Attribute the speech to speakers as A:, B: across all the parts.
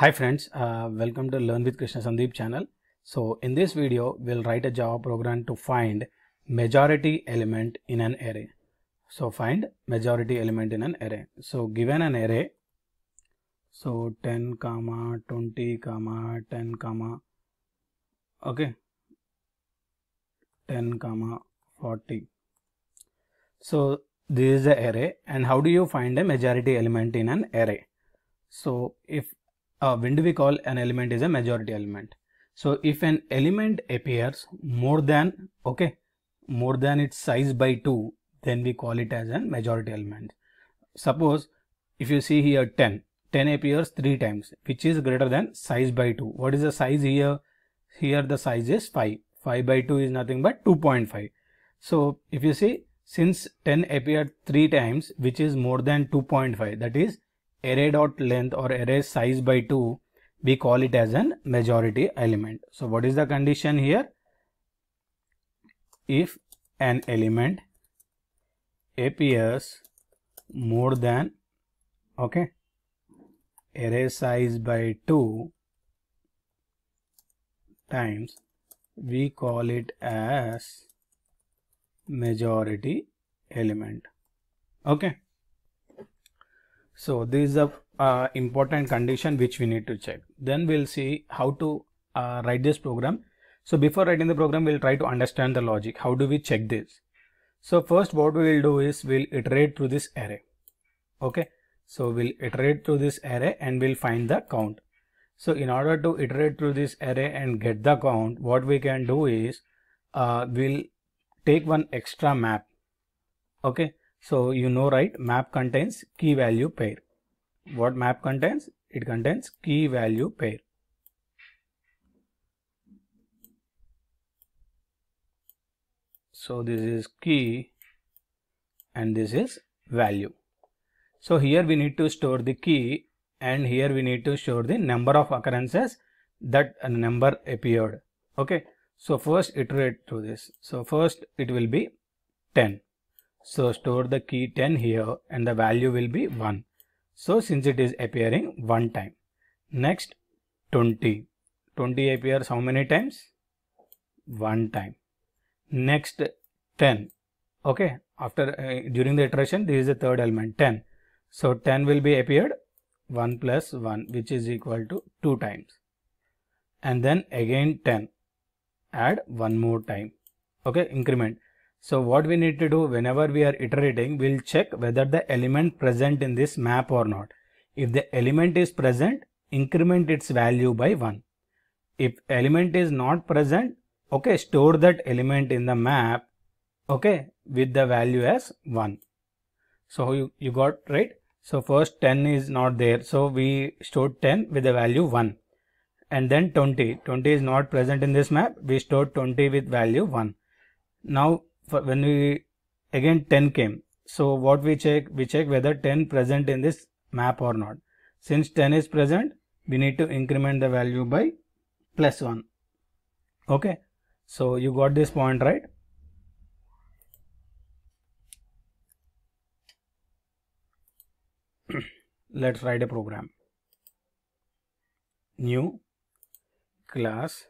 A: Hi friends, uh, welcome to Learn with Krishna Sandeep channel. So in this video, we'll write a Java program to find majority element in an array. So find majority element in an array. So given an array, so 10 comma 20 comma 10 comma, okay, 10 comma 40. So this is the array and how do you find a majority element in an array? So if uh, when do we call an element is a majority element so if an element appears more than okay more than its size by 2 then we call it as a majority element suppose if you see here 10 10 appears 3 times which is greater than size by 2 what is the size here here the size is 5 5 by 2 is nothing but 2.5 so if you see since 10 appeared 3 times which is more than 2.5 that is Array dot length or array size by 2, we call it as an majority element. So what is the condition here? If an element appears more than okay array size by 2 times we call it as majority element okay so this is a uh, important condition which we need to check. Then we'll see how to uh, write this program. So before writing the program, we'll try to understand the logic. How do we check this? So first what we will do is we'll iterate through this array. Okay. So we'll iterate through this array and we'll find the count. So in order to iterate through this array and get the count, what we can do is uh, we'll take one extra map. Okay. So you know right map contains key value pair. What map contains? It contains key value pair. So this is key and this is value. So here we need to store the key and here we need to store the number of occurrences that a number appeared. Okay. So first iterate through this. So first it will be 10. So store the key 10 here and the value will be 1. So since it is appearing one time. Next 20. 20 appears how many times? One time. Next 10. Okay. After uh, during the iteration this is the third element 10. So 10 will be appeared 1 plus 1 which is equal to 2 times. And then again 10 add one more time. Okay increment so what we need to do whenever we are iterating, we'll check whether the element present in this map or not. If the element is present, increment its value by 1. If element is not present, okay, store that element in the map, okay, with the value as 1. So you, you got right. So first 10 is not there. So we stored 10 with the value 1 and then 20. 20 is not present in this map. We stored 20 with value 1. Now when we again 10 came. So what we check, we check whether 10 present in this map or not. Since 10 is present, we need to increment the value by plus 1. Okay. So you got this point right. Let's write a program. New class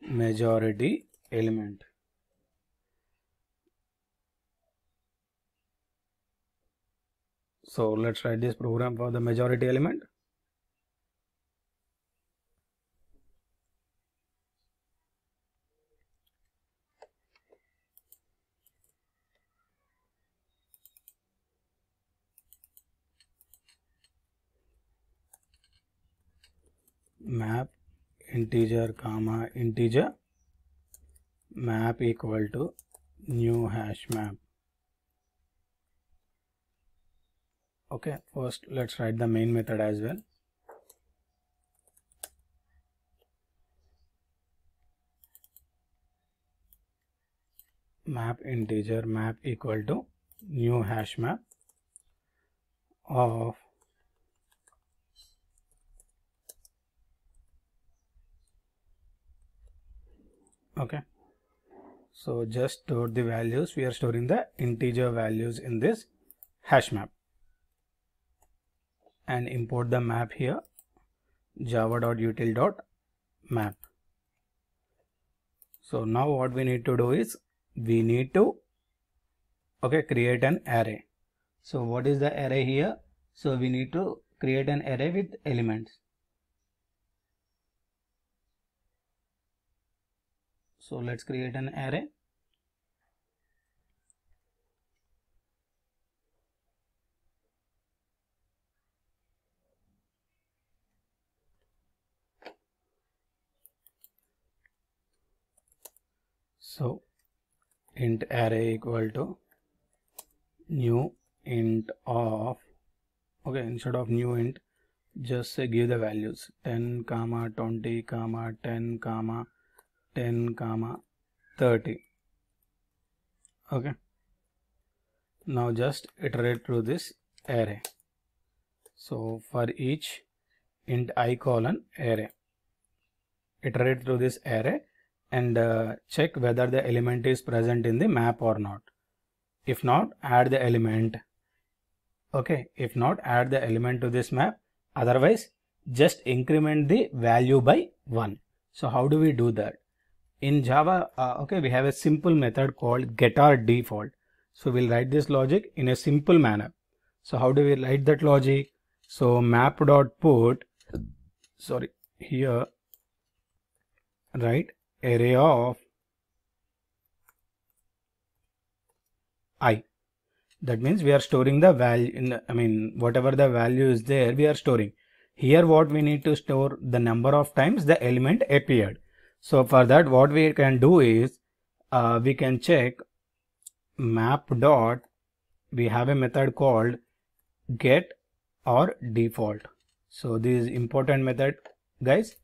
A: majority element So let's write this program for the majority element. map integer comma integer map equal to new hash map okay first let's write the main method as well map integer map equal to new hash map of okay so just store the values we are storing the integer values in this hash map and import the map here java.util.map so now what we need to do is we need to okay create an array so what is the array here so we need to create an array with elements so let's create an array int array equal to new int of okay instead of new int just say give the values 10 comma 20 comma 10 comma 10 comma 30 okay now just iterate through this array so for each int i colon array iterate through this array and uh, check whether the element is present in the map or not. If not, add the element. Okay, if not, add the element to this map. Otherwise, just increment the value by 1. So how do we do that? In Java, uh, okay, we have a simple method called default. So we'll write this logic in a simple manner. So how do we write that logic? So map dot put, sorry, here, right? array of i that means we are storing the value in the, i mean whatever the value is there we are storing here what we need to store the number of times the element appeared so for that what we can do is uh, we can check map dot we have a method called get or default so this important method guys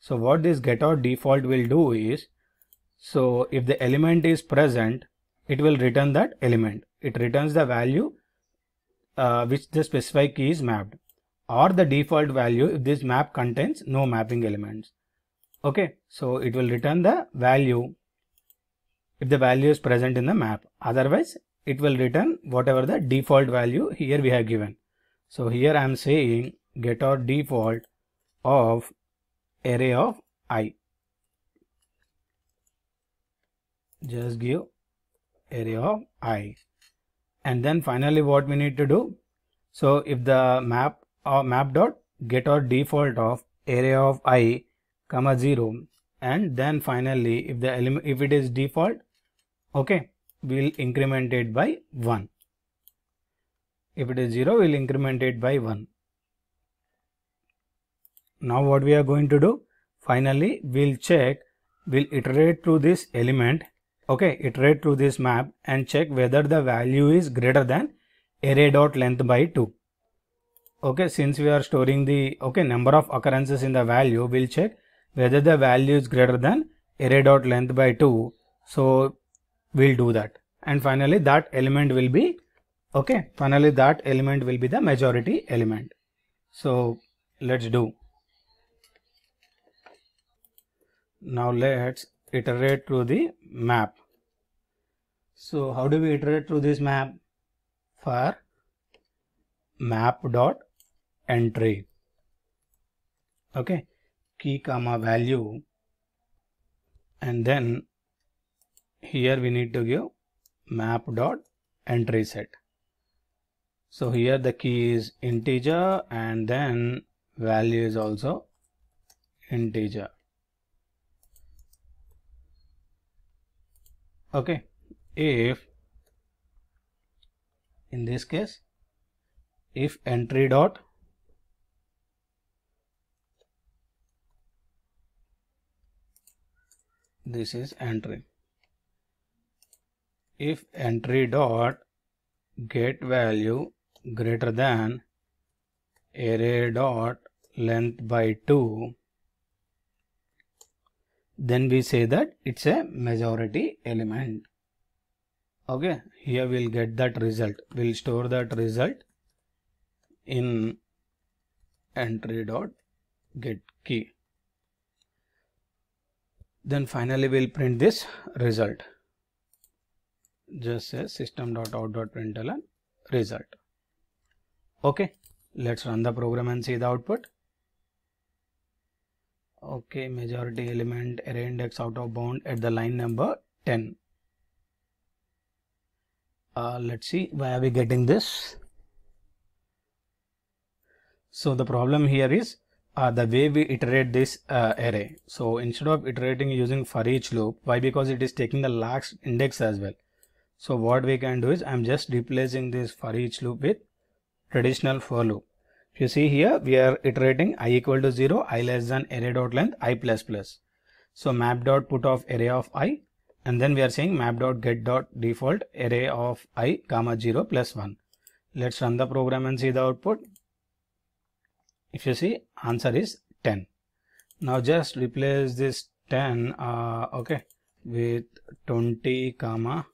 A: so what this get out default will do is, so if the element is present, it will return that element. It returns the value uh, which the specified key is mapped or the default value if this map contains no mapping elements. Okay, so it will return the value if the value is present in the map. Otherwise, it will return whatever the default value here we have given. So here I am saying get or default of array of i just give array of i and then finally what we need to do so if the map or uh, map dot get or default of array of i comma 0 and then finally if the element if it is default okay we'll increment it by 1 if it is 0 we'll increment it by 1 now what we are going to do? Finally, we'll check, we'll iterate through this element, okay, iterate through this map and check whether the value is greater than array dot length by 2. Okay, since we are storing the okay number of occurrences in the value, we'll check whether the value is greater than array dot length by 2. So we'll do that. And finally that element will be okay. Finally that element will be the majority element. So let's do. Now let's iterate through the map. So how do we iterate through this map? For map dot entry. Okay, key comma value, and then here we need to give map dot entry set. So here the key is integer and then value is also integer. okay if in this case if entry dot this is entry if entry dot get value greater than array dot length by 2 then we say that it's a majority element okay here we'll get that result we'll store that result in entry dot get key then finally we'll print this result just say system dot out dot println result okay let's run the program and see the output okay majority element array index out of bound at the line number 10 uh, let's see why are we getting this so the problem here is uh, the way we iterate this uh, array so instead of iterating using for each loop why because it is taking the last index as well so what we can do is i'm just replacing this for each loop with traditional for loop if you see here, we are iterating i equal to 0, i less than array dot length, i plus plus. So map dot put of array of i and then we are saying map dot get dot default array of i comma 0 plus 1. Let's run the program and see the output. If you see answer is 10. Now just replace this 10 uh, okay with 20 comma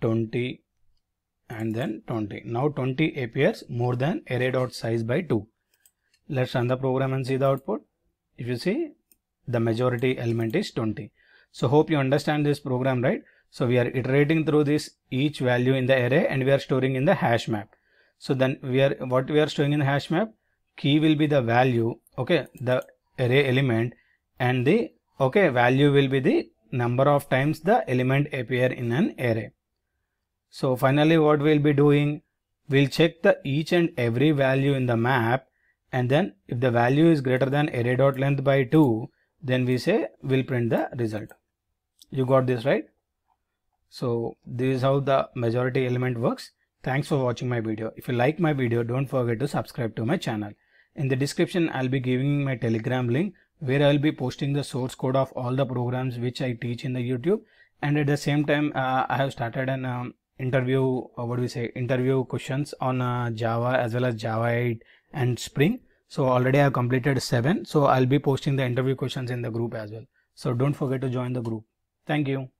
A: 20 and then 20. Now 20 appears more than array dot size by 2. Let's run the program and see the output. If you see the majority element is 20. So hope you understand this program right. So we are iterating through this each value in the array and we are storing in the hash map. So then we are what we are storing in the hash map key will be the value okay the array element and the okay value will be the number of times the element appear in an array. So finally what we'll be doing, we'll check the each and every value in the map and then if the value is greater than array dot length by 2 then we say we'll print the result. You got this right? So this is how the majority element works. Thanks for watching my video. If you like my video don't forget to subscribe to my channel. In the description I'll be giving my telegram link where I'll be posting the source code of all the programs which I teach in the YouTube and at the same time uh, I have started an um, interview uh, what do we say interview questions on uh, java as well as java 8 and spring so already i have completed seven so i'll be posting the interview questions in the group as well so don't forget to join the group thank you